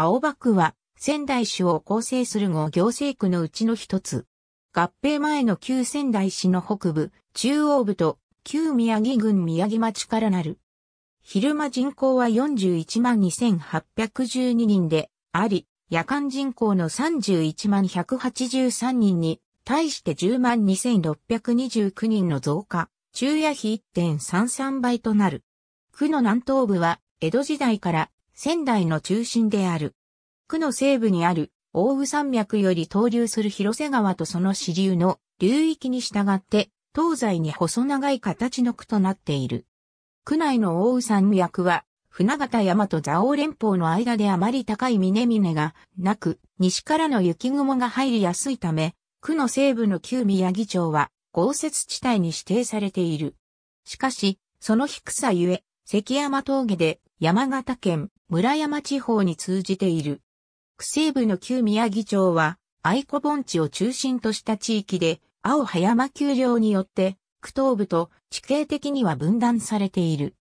青葉区は仙台市を構成する後、行政区のうちの一つ。合併前の旧仙台市の北部、中央部と旧宮城郡宮城町からなる。昼間人口は41万2812人であり、夜間人口の31万183人に対して10万2629人の増加、昼夜比1.33倍となる。区の南東部は江戸時代から仙台の中心である。区の西部にある大宇山脈より登流する広瀬川とその支流の流域に従って東西に細長い形の区となっている。区内の大宇山脈は船形山と蔵王連峰の間であまり高い峰々がなく、西からの雪雲が入りやすいため、区の西部の旧宮城町は豪雪地帯に指定されている。しかし、その低さゆえ、関山峠で山形県村山地方に通じている。区西部の旧宮城町は、愛子盆地を中心とした地域で、青葉山丘陵によって、区東部と地形的には分断されている。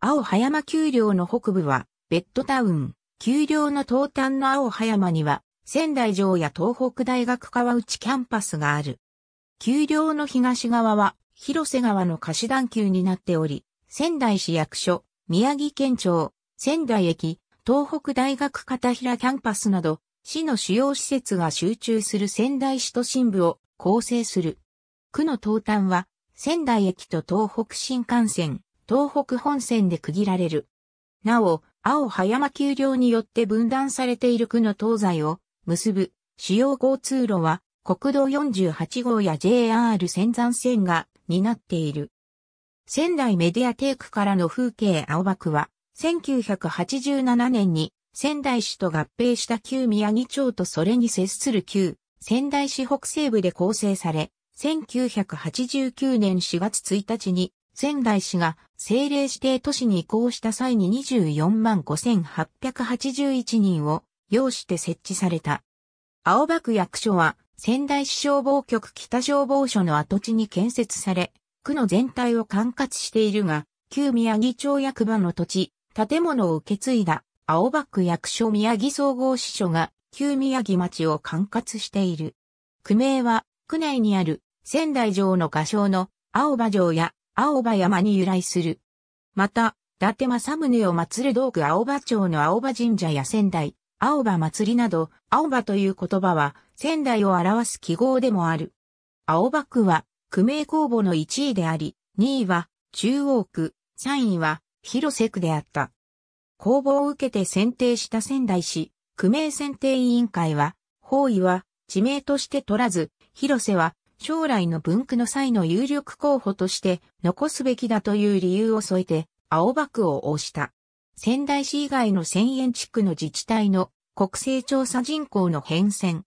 青葉山丘陵の北部は、ベッドタウン、丘陵の東端の青葉山には、仙台城や東北大学川内キャンパスがある。丘陵の東側は、広瀬川の貸し段丘になっており、仙台市役所、宮城県庁、仙台駅、東北大学片平キャンパスなど、市の主要施設が集中する仙台市都心部を構成する。区の東端は、仙台駅と東北新幹線、東北本線で区切られる。なお、青葉山丘陵によって分断されている区の東西を結ぶ主要交通路は国道48号や JR 仙山線が担っている。仙台メディアテークからの風景青葉区は1987年に仙台市と合併した旧宮城町とそれに接する旧仙台市北西部で構成され、1989年4月1日に仙台市が政令指定都市に移行した際に24万5881人を要して設置された。青葉区役所は仙台市消防局北消防署の跡地に建設され、区の全体を管轄しているが、旧宮城町役場の土地、建物を受け継いだ青葉区役所宮城総合支所が旧宮城町を管轄している。区名は区内にある仙台城の画商の青葉城や青葉山に由来する。また、伊達政宗を祀る道具青葉町の青葉神社や仙台、青葉祭りなど、青葉という言葉は仙台を表す記号でもある。青葉区は区名公募の1位であり、2位は中央区、3位は広瀬区であった。公募を受けて選定した仙台市、区名選定委員会は、方位は地名として取らず、広瀬は将来の分区の際の有力候補として残すべきだという理由を添えて、青葉区を押した。仙台市以外の千円地区の自治体の国勢調査人口の変遷。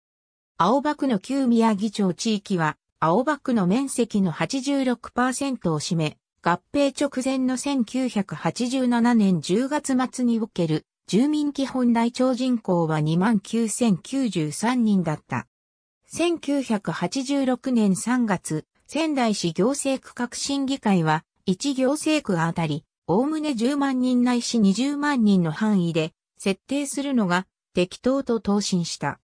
青葉区の旧宮城町地域は、青葉区の面積の86%を占め、合併直前の1987年10月末における住民基本台帳人口は29,093人だった。1986年3月、仙台市行政区革新議会は、1行政区あたり、おおむね10万人ないし20万人の範囲で、設定するのが適当と答申した。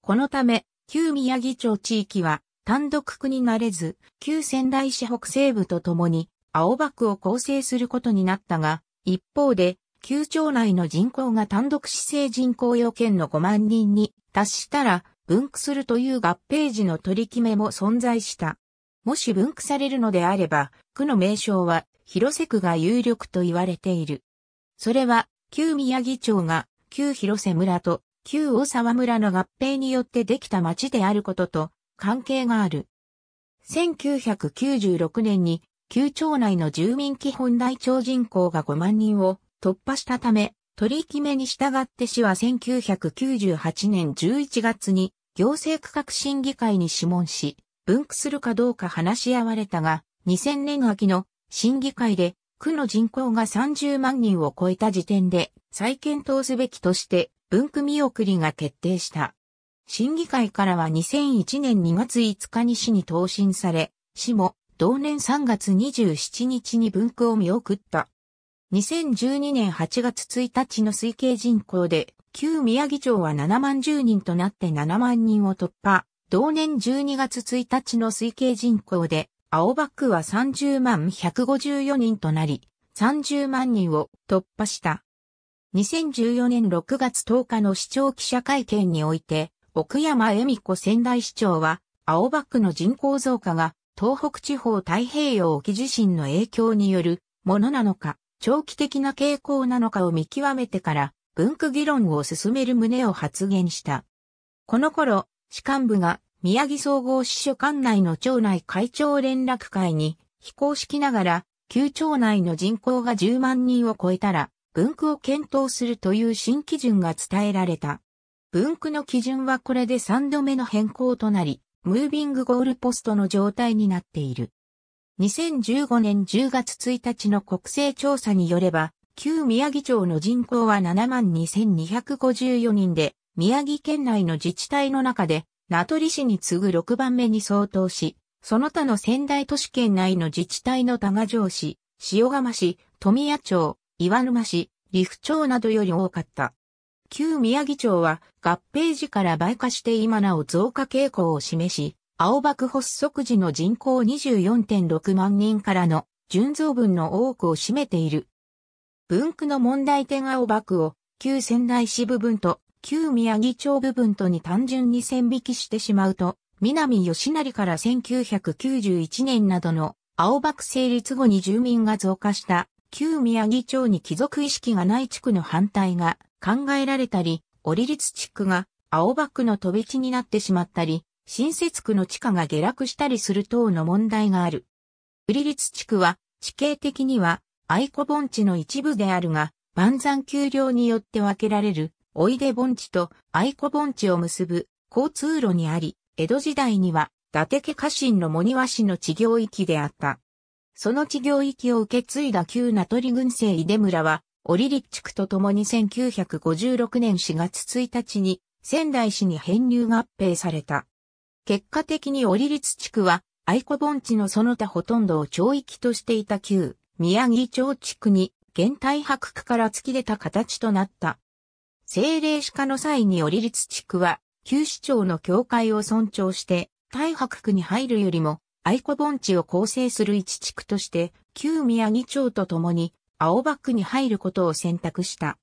このため、旧宮城町地域は単独区になれず、旧仙台市北西部とともに青幕を構成することになったが、一方で、旧町内の人口が単独市政人口要件の5万人に達したら、分区するという合併時の取り決めも存在した。もし分区されるのであれば、区の名称は広瀬区が有力と言われている。それは、旧宮城町が旧広瀬村と旧大沢村の合併によってできた町であることと関係がある。1996年に旧町内の住民基本台帳人口が5万人を突破したため、取り決めに従って市は1998年11月に行政区画審議会に諮問し、分区するかどうか話し合われたが、2000年秋の審議会で区の人口が30万人を超えた時点で再検討すべきとして分区見送りが決定した。審議会からは2001年2月5日に市に答申され、市も同年3月27日に分布を見送った。2012年8月1日の推計人口で、旧宮城町は7万10人となって7万人を突破。同年12月1日の推計人口で、青葉区は30万154人となり、30万人を突破した。2014年6月10日の市長記者会見において、奥山恵美子仙台市長は、青葉区の人口増加が東北地方太平洋沖地震の影響によるものなのか、長期的な傾向なのかを見極めてから、文句議論を進める旨を発言した。この頃、士官部が宮城総合支所管内の町内会長連絡会に非公式ながら、旧町内の人口が10万人を超えたら、分区を検討するという新基準が伝えられた。分区の基準はこれで3度目の変更となり、ムービングゴールポストの状態になっている。2015年10月1日の国勢調査によれば、旧宮城町の人口は72,254人で、宮城県内の自治体の中で、名取市に次ぐ6番目に相当し、その他の仙台都市圏内の自治体の多賀城市、塩釜市、富谷町、岩沼市、利府町などより多かった。旧宮城町は合併時から倍化して今なお増加傾向を示し、青幕発足時の人口24.6万人からの純増分の多くを占めている。分区の問題点青幕を旧仙台市部分と旧宮城町部分とに単純に線引きしてしまうと、南吉成から1991年などの青幕成立後に住民が増加した旧宮城町に帰属意識がない地区の反対が考えられたり、オリリツ地区が青葉区の飛び地になってしまったり、新設区の地価が下落したりする等の問題がある。ウリリツ地区は地形的には愛子盆地の一部であるが、万山丘陵によって分けられる、おいで盆地と愛子盆地を結ぶ交通路にあり、江戸時代には伊達家家臣の森庭氏の地行域であった。その地行域を受け継いだ旧名取郡政出村は、オリリッチクと共に1956年4月1日に仙台市に編入合併された。結果的にオリリツ地区は愛子盆地のその他ほとんどを町域としていた旧宮城町地区に現代白区から突き出た形となった。政令史下の際にオリリツ地区は旧市町の境界を尊重して大白区に入るよりも愛子盆地を構成する一地区として旧宮城町と共に青バックに入ることを選択した。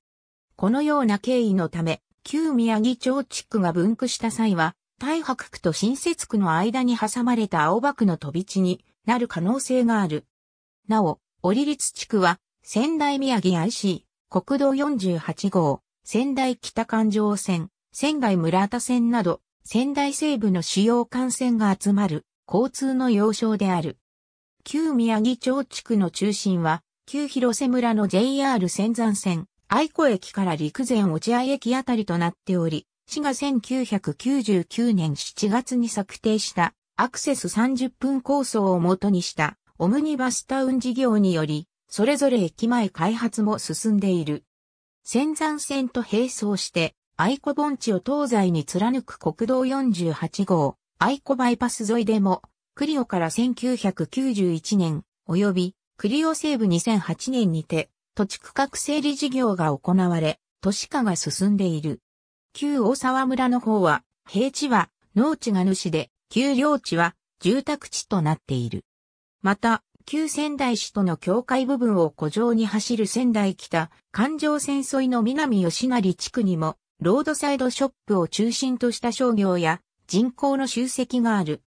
このような経緯のため、旧宮城町地区が分区した際は、大白区と新設区の間に挟まれた青葉区の飛び地になる可能性がある。なお、折立地区は、仙台宮城 IC、国道48号、仙台北環状線、仙台村田線など、仙台西部の主要幹線が集まる交通の要衝である。旧宮城町地区の中心は、旧広瀬村の JR 仙山線、愛子駅から陸前落合駅あたりとなっており、市が1999年7月に策定したアクセス30分構想をもとにしたオムニバスタウン事業により、それぞれ駅前開発も進んでいる。仙山線と並走して、愛子盆地を東西に貫く国道48号、愛子バイパス沿いでも、クリオから1991年、及びクリオ西部2008年にて、土地区画整理事業が行われ、都市化が進んでいる。旧大沢村の方は、平地は農地が主で、旧領地は住宅地となっている。また、旧仙台市との境界部分を古城に走る仙台北、環状線沿いの南吉成地区にも、ロードサイドショップを中心とした商業や人口の集積がある。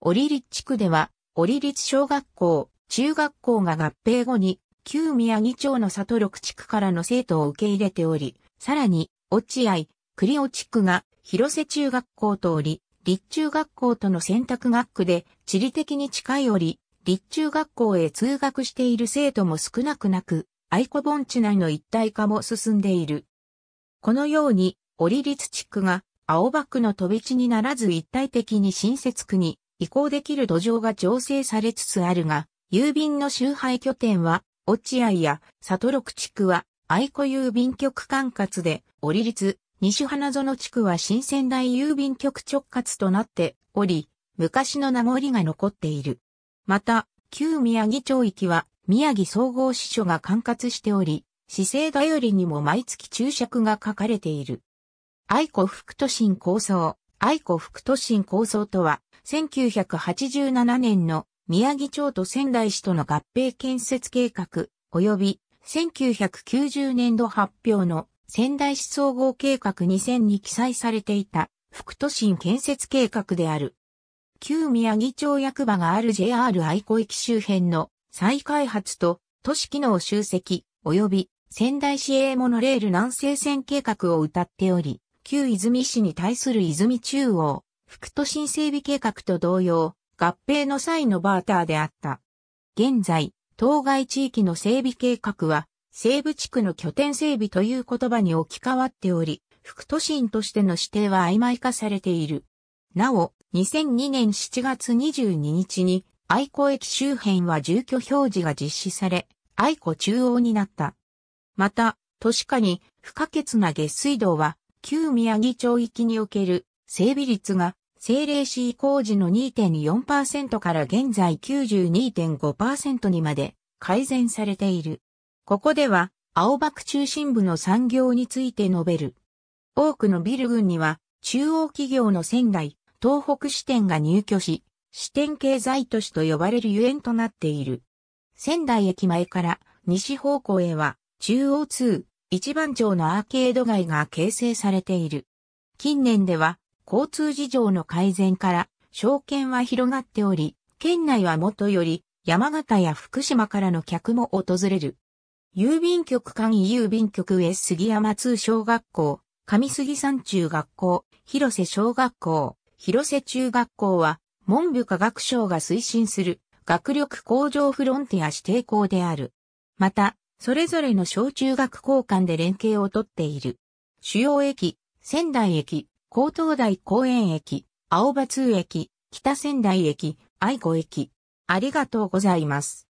オリリ地区では、オリリ小学校、中学校が合併後に、旧宮城町の里六地区からの生徒を受け入れており、さらに、落合、栗尾地区が広瀬中学校とり、立中学校との選択学区で地理的に近いおり、立中学校へ通学している生徒も少なくなく、愛子盆地内の一体化も進んでいる。このように、折立地区が青葉区の飛び地にならず一体的に新設区に移行できる土壌が調整されつつあるが、郵便の集配拠点は、落合や里六地区は、愛子郵便局管轄で、折立、西花園地区は新仙台郵便局直轄となっており、昔の名残が残っている。また、旧宮城町域は、宮城総合支所が管轄しており、市政頼りにも毎月注釈が書かれている。愛子副都心構想、愛子副都心構想とは、1987年の宮城町と仙台市との合併建設計画、及び1990年度発表の仙台市総合計画2000に記載されていた副都心建設計画である。旧宮城町役場がある JR 愛子駅周辺の再開発と都市機能集積及び仙台市営モノレール南西線計画を謳っており、旧泉市に対する泉中央、副都心整備計画と同様、合併の際のバーターであった。現在、当該地域の整備計画は、西部地区の拠点整備という言葉に置き換わっており、副都心としての指定は曖昧化されている。なお、2002年7月22日に、愛子駅周辺は住居表示が実施され、愛子中央になった。また、都市下に不可欠な下水道は、旧宮城町域における整備率が政令市移行時の2.4%から現在92.5%にまで改善されている。ここでは、青葉区中心部の産業について述べる。多くのビル群には、中央企業の仙台、東北支店が入居し、支店経済都市と呼ばれるゆえんとなっている。仙台駅前から西方向へは、中央通、一番町のアーケード街が形成されている。近年では、交通事情の改善から証券は広がっており、県内はもとより山形や福島からの客も訪れる。郵便局間郵便局上杉山通小学校、上杉山中学校、広瀬小学校、広瀬中学校は文部科学省が推進する学力向上フロンティア指定校である。また、それぞれの小中学校間で連携をとっている。主要駅、仙台駅、高等台公園駅、青葉通駅、北仙台駅、愛子駅。ありがとうございます。